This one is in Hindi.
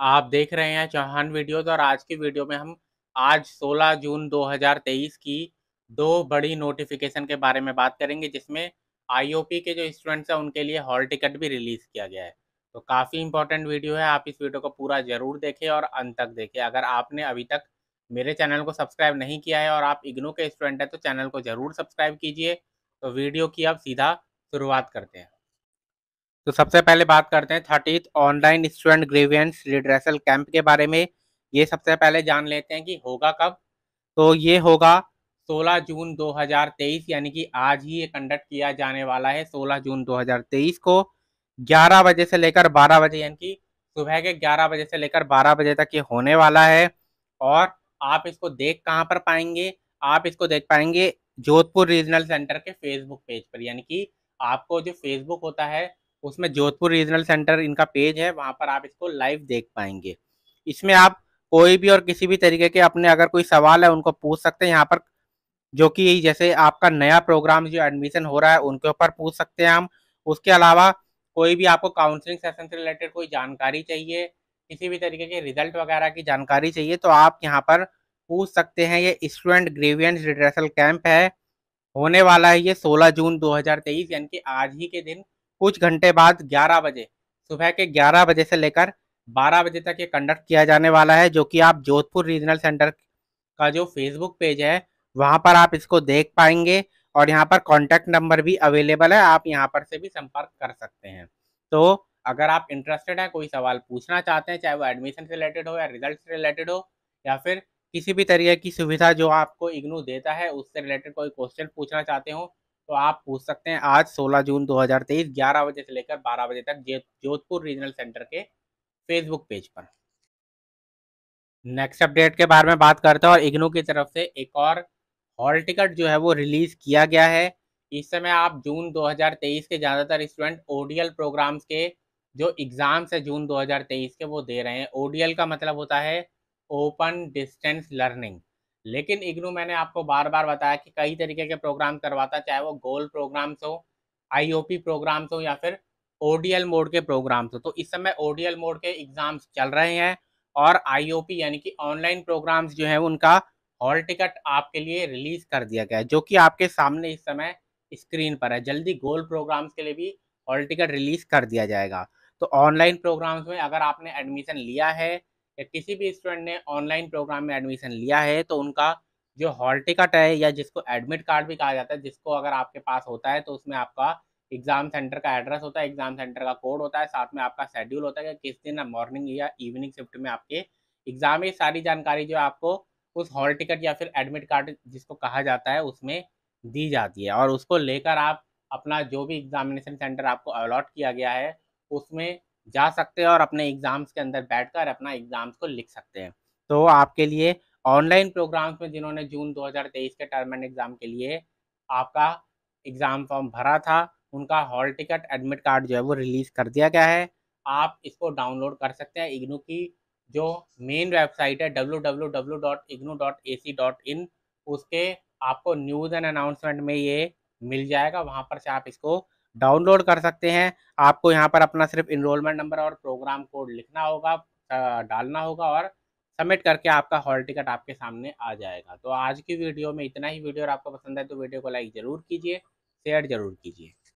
आप देख रहे हैं चौहान वीडियोस और आज की वीडियो में हम आज 16 जून 2023 की दो बड़ी नोटिफिकेशन के बारे में बात करेंगे जिसमें आईओपी के जो स्टूडेंट्स हैं उनके लिए हॉल टिकट भी रिलीज़ किया गया है तो काफ़ी इंपॉर्टेंट वीडियो है आप इस वीडियो को पूरा ज़रूर देखें और अंत तक देखें अगर आपने अभी तक मेरे चैनल को सब्सक्राइब नहीं किया है और आप इग्नो के स्टूडेंट हैं तो चैनल को ज़रूर सब्सक्राइब कीजिए तो वीडियो की आप सीधा शुरुआत करते हैं तो सबसे पहले बात करते हैं thirtieth online student grievance redressal camp के बारे में ये सबसे पहले जान लेते हैं कि होगा कब तो ये होगा 16 जून 2023 यानी कि आज ही ये कंडक्ट किया जाने वाला है 16 जून 2023 को 11 बजे से लेकर 12 बजे यानी कि सुबह के 11 बजे से लेकर 12 बजे तक ये होने वाला है और आप इसको देख कहाँ पर पाएंगे आप इसको देख पाएंगे जोधपुर रीजनल सेंटर के फेसबुक पेज पर यानी कि आपको जो फेसबुक होता है उसमें जोधपुर रीजनल सेंटर इनका पेज है वहाँ पर आप इसको लाइव देख पाएंगे इसमें आप कोई भी और किसी भी तरीके के अपने अगर कोई सवाल है उनको पूछ सकते हैं यहाँ पर जो कि जैसे आपका नया प्रोग्राम जो एडमिशन हो रहा है उनके ऊपर पूछ सकते हैं हम उसके अलावा कोई भी आपको काउंसलिंग सेशन से रिलेटेड कोई जानकारी चाहिए किसी भी तरीके के रिजल्ट वगैरह की जानकारी चाहिए तो आप यहाँ पर पूछ सकते हैं ये स्टूडेंट ग्रेवियंस रिड्रेसल कैंप है होने वाला है ये 16 जून 2023 यानी कि आज ही के दिन कुछ घंटे बाद 11 बजे सुबह के 11 बजे से लेकर 12 बजे तक ये कंडक्ट किया जाने वाला है जो कि आप जोधपुर रीजनल सेंटर का जो फेसबुक पेज है वहाँ पर आप इसको देख पाएंगे और यहाँ पर कॉन्टैक्ट नंबर भी अवेलेबल है आप यहाँ पर से भी संपर्क कर सकते हैं तो अगर आप इंटरेस्टेड हैं कोई सवाल पूछना चाहते हैं चाहे वो एडमिशन से रिलेटेड हो या रिजल्ट से रिलेटेड हो या फिर किसी भी तरीके की सुविधा जो आपको इग्नू देता है उससे रिलेटेड कोई क्वेश्चन पूछना चाहते हो तो आप पूछ सकते हैं आज 16 जून 2023 11 बजे से लेकर 12 बजे तक जोधपुर रीजनल सेंटर के फेसबुक पेज पर नेक्स्ट अपडेट के बारे में बात करते हैं और इग्नू की तरफ से एक और हॉल टिकट जो है वो रिलीज किया गया है इस समय आप जून 2023 के ज़्यादातर स्टूडेंट ओडीएल प्रोग्राम्स के जो एग्ज़ाम्स है जून 2023 के वो दे रहे हैं ओडीएल का मतलब होता है ओपन डिस्टेंस लर्निंग लेकिन इग्नू मैंने आपको बार बार बताया कि कई तरीके के प्रोग्राम करवाता है चाहे वो गोल प्रोग्राम्स हो आईओपी प्रोग्राम्स हो या फिर ओडीएल मोड के प्रोग्राम्स हो तो इस समय ओडीएल मोड के एग्जाम्स चल रहे हैं और आईओपी यानी कि ऑनलाइन प्रोग्राम्स जो है उनका हॉल टिकट आपके लिए रिलीज कर दिया गया है जो कि आपके सामने इस समय स्क्रीन पर है जल्दी गोल प्रोग्राम्स के लिए भी हॉल टिकट रिलीज कर दिया जाएगा तो ऑनलाइन प्रोग्राम्स में अगर आपने एडमिशन लिया है या किसी भी स्टूडेंट ने ऑनलाइन प्रोग्राम में एडमिशन लिया है तो उनका जो हॉल टिकट है या जिसको एडमिट कार्ड भी कहा जाता है जिसको अगर आपके पास होता है तो उसमें आपका एग्जाम सेंटर का एड्रेस होता है एग्जाम सेंटर का कोड होता है साथ में आपका शेड्यूल होता है कि किस दिन मॉर्निंग या इवनिंग शिफ्ट में आपके एग्जाम ये सारी जानकारी जो आपको उस हॉल टिकट या फिर एडमिट कार्ड जिसको कहा जाता है उसमें दी जाती है और उसको लेकर आप अपना जो भी एग्जामिनेशन सेंटर आपको अलॉट किया गया है उसमें जा सकते हैं और अपने एग्ज़ाम्स के अंदर बैठकर अपना एग्ज़ाम्स को लिख सकते हैं तो आपके लिए ऑनलाइन प्रोग्राम्स में जिन्होंने जून 2023 के टर्म एंड एग्ज़ाम के लिए आपका एग्ज़ाम फॉर्म भरा था उनका हॉल टिकट एडमिट कार्ड जो है वो रिलीज़ कर दिया गया है आप इसको डाउनलोड कर सकते हैं इग्नू की जो मेन वेबसाइट है डब्ल्यू उसके आपको न्यूज़ एंड अनाउंसमेंट में ये मिल जाएगा वहाँ पर से आप इसको डाउनलोड कर सकते हैं आपको यहाँ पर अपना सिर्फ इनरोलमेंट नंबर और प्रोग्राम कोड लिखना होगा डालना होगा और सबमिट करके आपका हॉल टिकट आपके सामने आ जाएगा तो आज की वीडियो में इतना ही वीडियो और आपको पसंद है तो वीडियो को लाइक ज़रूर कीजिए शेयर ज़रूर कीजिए